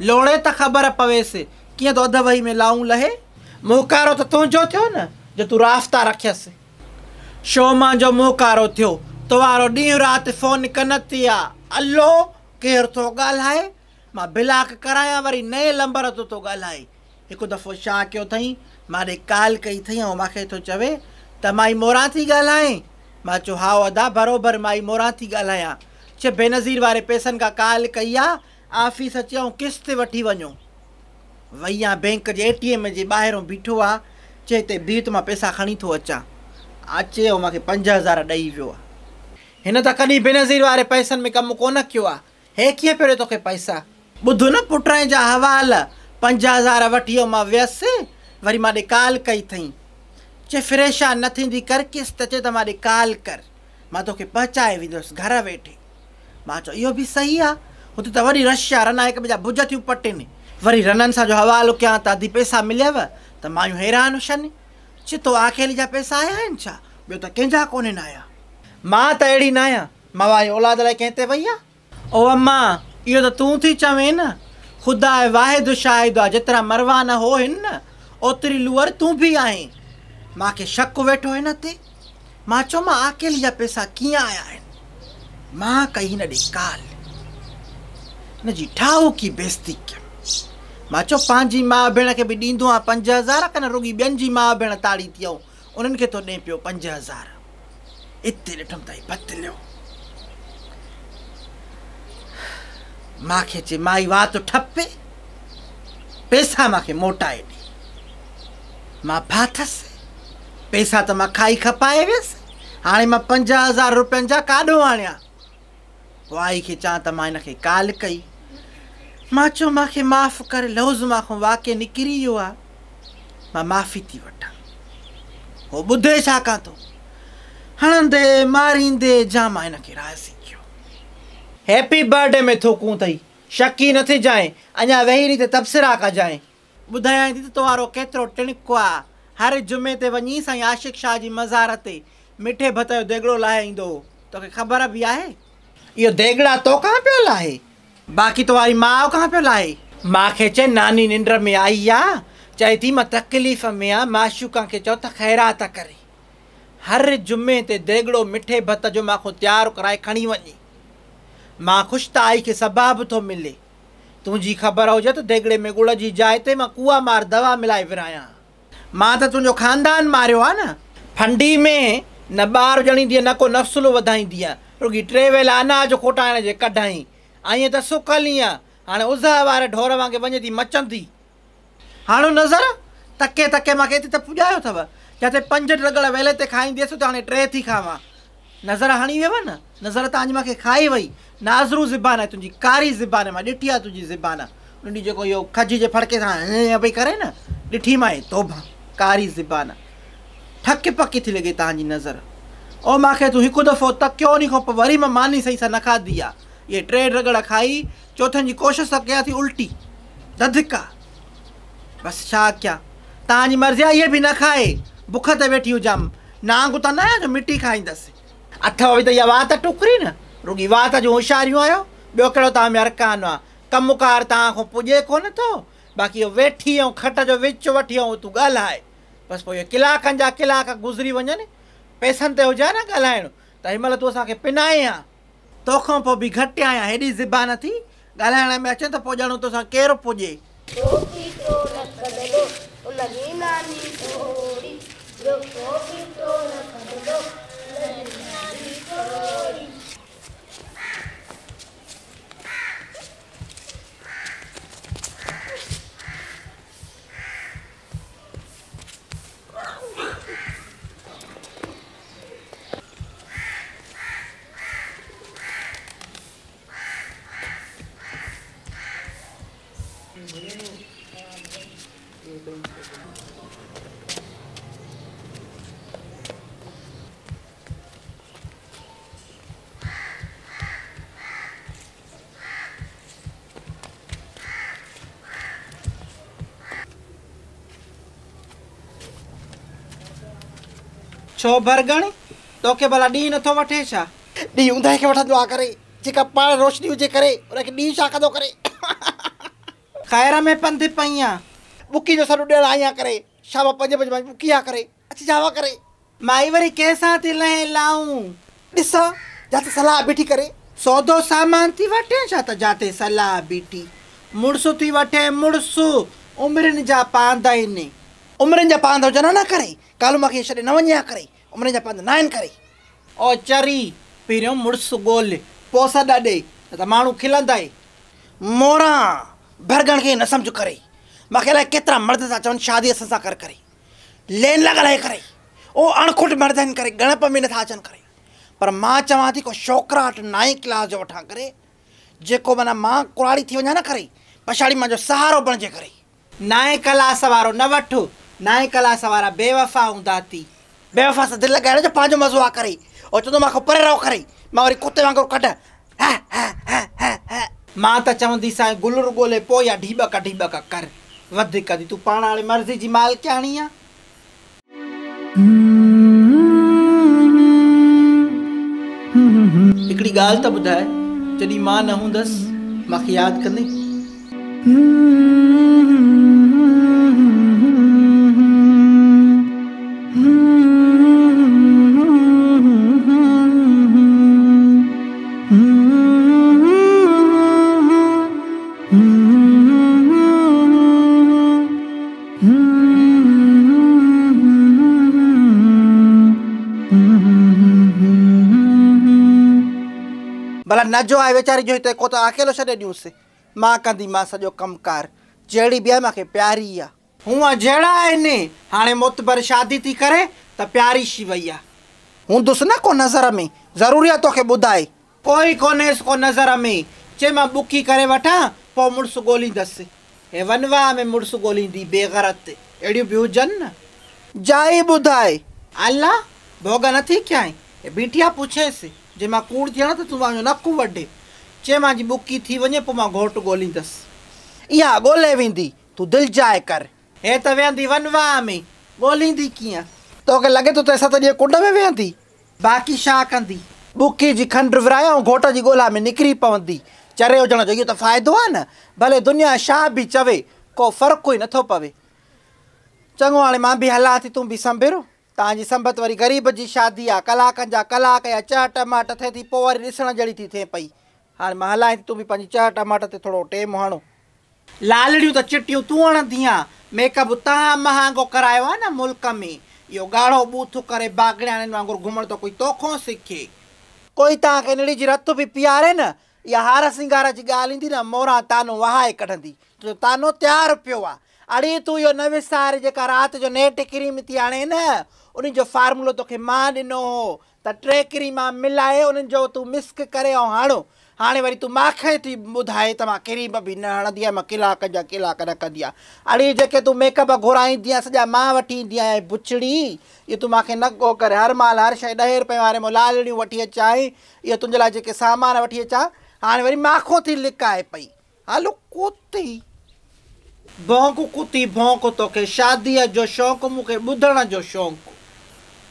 लोड़े त ख़बर पवे से कीअं थो वही में लाऊं लहे मुहकारो त तुंहिंजो थियो न जो तूं राफ़्ता रखियसि छो मुंहिंजो मुहकारो थियो तुंहिंजो ॾींहुं राति फ़ोन कन थी आहे अलो केरु थो ॻाल्हाए मां ब्लाक करायां वरी नए नंबर तो थो ॻाल्हाए हिकु दफ़ो छा कयो अथई मां कॉल कई अथई ऐं मूंखे थो चवे त माई मोरा थी ॻाल्हाए मां चयो हा अदा बराबरि माई मोरा थी ॻाल्हायां छे बेनज़ीर वारे पैसनि खां कॉल कई आहे ऑफिस सां चयऊं किश्त वठी वञो वैया बैंक जे एटीएम जे ॿाहिरां बीठो आहे चए हिते बीह त मां पैसा खणी थो अचां अचे ऐं मूंखे पंज हज़ार ॾेई वियो आहे हिन त कॾहिं बेनज़ीर वारे पैसनि में कमु कोन कयो आहे हे कीअं पहिरियों तोखे पैसा ॿुध न पुटनि जा हवाल पंज हज़ार वठी वियो मां वियसि वरी मां ॾे कई अथई चए फ्रेशा न थींदी कर किस्त चए त मां ॾे कर मां तोखे पहुचाए वेंदुसि घर वेठे मां चयो इहो बि सही आहे ಹೊತ್ತಿತ ವರಿ ರಷ್ಯಾ ರನಾಯಕ ಬಜಾ ಭುಜ थियूं पटिनि वरी रननि सां जो हवालो क्या त अधु पैसा मिलियव त मायूं हैरान हुजनि तो आखेली जा पैसा आया आहिनि छा ॿियो त कंहिंजा कोन्हनि आया मां त अहिड़ी न आहियां मां औलाद लाइ कंहिं ते ओ अम्मा इहो तो तूं थी चवें न ख़ुदा आहे वाहिद शाहिद आहे जेतिरा मरवान हो आहिनि न ओतिरी लूअर तूं बि आहीं मूंखे शक वेठो हिन ते मां चयो मां अकेली जा पैसा कीअं आया आहिनि मां कई हिन ॾे हिन जी ठाहु की बेस्ती कयमि मां चयो पंहिंजी माउ भेण खे बि ॾींदो आहियां पंज हज़ार कन रुॻी ॿियनि जी माउ भेण ताड़ी थी आऊं उन्हनि खे थो ॾिए पियो पंज हज़ार हिते ॾिठमि ताईं पतलियो मूंखे चए माई वात ठपे पैसा मूंखे मोटाए ॾे मां फाथसि पैसा त मां खाई खपाए वियसि हाणे मां पंजाह हज़ार रुपियनि जा काॾो आणियां वाई खे चवां त मां हिनखे काल कई मां चयो मूंखे माफ़ु कर लफ़्ज़ मां खां वाक्य निकिरी वियो आहे मां माफ़ी थी वठां हो ॿुधे छा कान हणंदे मारींदे जाम मां हिन खे राज़ी कयो हैप्पी बर्थडे में थोकूं अथई शकी न थी जाए अञा वेही ते तबसिरा का जाए ॿुधायां थी त तुंहिंजो केतिरो टिणको आहे हर जुमे ते वञी साईं आशिक शाह जी मज़ार ते मिठे भत जो देगड़ो लाहे ईंदो तोखे ख़बर बि आहे इहो देगड़ा तोखां पियो लाहे बाकी तुम्हारी तो माँ कहाँ पे लाई माँ खेचे नानी निंड्र में आई या चाहे थी मां तकलीफ़ में आ माशू का के चौ त खैरात करे हर जुम्मे ते देगड़ो मिठे भत जो मां को तयारु कराए खणी वञे मां ख़ुशि त आई के सबाब तो मिले तुझी ख़बर हुजे त देगड़े में गुड़ जी जाए ते मां कुआ मार दवा मिलाए विरायां माँ त तुंहिंजो ख़ानदान मारियो आहे न फंडी में न बार ॼणींदी आहे न को नफ़्सुलो वधाईंदी आहे रुगी टे वेला अनाज खोटाइण जे कढाईं आई तो सुखल ई आहे हाणे उज़ह वारे ढोर वांगुरु वञे थी मचंदी हाणे नज़र तके तके पुजा अव जैसे पुॼायो पंज रगड़ वेले ते खाईंदसि त हाणे टे थी खावां नज़र हणी वियव न नज़र तक खाई वही नाज़रू ज़बान है तुझी कारी ज़बान है ॾिठी आहे तुंहिंजी ज़बान उन ॾींहुं जेको खजी जे फड़के सां पई करे न ॾिठी मां तोबा कारी ज़बान ठक पकी थी लगे तव्हांजी नज़र ओ मूंखे तू एक दफ़ो तकियो उन खां वरी मानी सही सां न खाधी आ ये टे रगड़ खाई चौथन की कोशिश क्या थी उल्टी दधिका बस क्या कयां तव्हांजी मर्ज़ी आहे इहे न खाए बुख ते वेठी हुजाम नांग त तो न आहियां जो मिठी खाईंदसि अथव त तो इहा वात टुकरी न रुॻी वात जूं होशियारियूं आहियो ॿियो कहिड़ो तव्हां में अरकान आहे कमुकार तव्हां खां पुॼे कोन बाक़ी इहो वेठी ऐं खट जो विच वी ऐं तूं ॻाल्हाए बसि पोइ इहो कलाकनि कलाक गुज़री वन पैसनि ते हुजाए न ॻाल्हाइणो त हिन महिल तूं पिनाए हा तोखां पोइ बि घटि आहियां हेॾी ज़िबान थी ॻाल्हाइण में अचे त पोइ ॼणो तोसां केरु पुजे छो भरगण तोखे भला ॾींहुं नथो तो वठे छा ॾींहुं ऊंदहि खे वठंदो आहे करे जेका पाण रोशनी हुजे करे उनखे ॾींहुं छा कंदो करे ख़ैर में पंधु पई आहे बुकी जो सॼो ॾियणु आई आहे करे शाम पंज बजे में बुकी आहे करे अची जावा करे माई वरी कंहिंसां थी लहे लाऊं ॾिसां जाते सलाह बीठी करे सौदो सामान थी वठे छा त जाते सलाह बीठी मुड़सु थी वठे मुड़सु उमिरिनि जा पांद आहिनि उम्रनि जा पांध हुजनि न करे कालूमा खे छॾे न वञा करे उम्रनि जा पांध न करे ओचरी पहिरियों मुड़ुसु ॻोल्हि पोइ सॾा ॾे न त माण्हू खिलंदा मोरा भरगण खे न सम्झ करे मूंखे अलाए केतिरा मर्द था चवनि शादी असां सां करे करे लेन लॻाए करे उहो अणखुट मर्द करे गणप में नथा अचनि करे पर मां चवां थी को छोकिराहट नाएं क्लास जो वठां करे जेको माना मां कुराड़ी थी वञा न करे पछाड़ी मुंहिंजो सहारो बणिजे करे नाएं क्लास वारो न वठि नाए क्लास वारा बेवफ़ा हूंदा थी बेवफ़ा सां दिलि लॻाइण जो मज़ो आहे करे और चवंदो मूंखे परे रहो करे मां वरी कुते वांगुरु कढ मां त चवंदी साईं गुलर ॻोल्हे पोइ या ढीबक ढीबक कर वधीक थी तूं पाण हाणे मर्ज़ी जी मालकियाणी आहे हिकिड़ी ॻाल्हि त ॿुधाए जॾहिं मां न हूंदसि मूंखे यादि कंदे नजो आए आहे वीचारे जो हिते को त अकेलो छॾे ॾियूंसि मां कंदीमांसि सॼो कमुकारु जहिड़ी बि आहे मूंखे प्यारी आहे हूअं जहिड़ा आहिनि हाणे मोतबर शादी थी करे त प्यारी शी वई आहे हूंदुसि न को नज़र में ज़रूरी आहे तोखे ॿुधाए कोई कोन्हेसि को नज़र में चे मां बुकी करे वठां पोइ मुड़ुसु ॻोल्हींदसि हे वनवा में मुड़ुसु ॻोल्हींदी बेगरत अहिड़ियूं बि हुजनि न जाइ ॿुधाए अला भोग न थी कयां बीठिया पुछेसि जंहिंमां कूड़ थियण त तो तूं पंहिंजो नकु वढ जंहिं मुंहिंजी बुकी थी वञे पोइ मां घोटु ॻोल्हींदसि इहा ॻोल्हे वेंदी तूं दिलि जाए कर हे त वेहंदी वनवाह में ॻोल्हींदी कीअं तोखे लॻे थो तंहिंसां सॼे कुंड में वेहंदी बाक़ी छा कंदी बुकी जी खंड विराए घोट जी ॻोल्हा में निकिरी पवंदी चरे हुजण जो ये तो फ़ाइदो आहे न भले दुनिया छा बि चवे को फर्क ई नथो पवे चंगो हाणे मां बि हलां थी तूं बि संभेरो तव्हांजी संबत वरी ग़रीब जी शादी आहे कलाकनि जा कलाक या चह टमाट थे थी पोइ वरी ॾिसण जहिड़ी थी थे पई हाँ मां तू भी तूं बि चह टमाट ते थोरो टेम हणो लालड़ियूं तो चिटियूं तू हणंदी आहीं मेकअप तव्हां महांगो करायो आहे न मुल्क में यो ॻाढ़ो बूथ करे बागड़ियाणनि वांगुरु घुमण त तो कोई तोखो सिखे कोई तव्हांखे निड़ी जी रथ बि पीआरे न या हार सिंगार जी ॻाल्हि ईंदी न मोरा तानो वहाए कढंदी तानो तैयार पियो आहे अड़े तू यो न विसार जेका राति जो नेट क्रीम थी आणे न उन जो फार्मूलो तोखे मां हो त टे क्रीम मिलाए उन जो मिस्क कर ऐं हाणो हाणे वरी तूं मूंखे थी ॿुधाए त क्रीम भी न हणंदी आहियां मां कलाक जा कलाक न कंदी आहियां अड़े जेके तूं मेकअप घुराईंदी आहियां सॼा मां वठी ईंदी आहियां बुछड़ी ये तू मूंखे न गो हर माल हर शइ ॾहें रुपए वारे मां लालड़ियूं वठी अचांइ इहो तुंहिंजे लाइ सामान वी अचा हाँ वरी माखो थी लिकाए पई हलो कोती भौंक कुती भौंक तोखे शादीअ जो शौक़ु मूंखे ॿुधण जो शौक़ु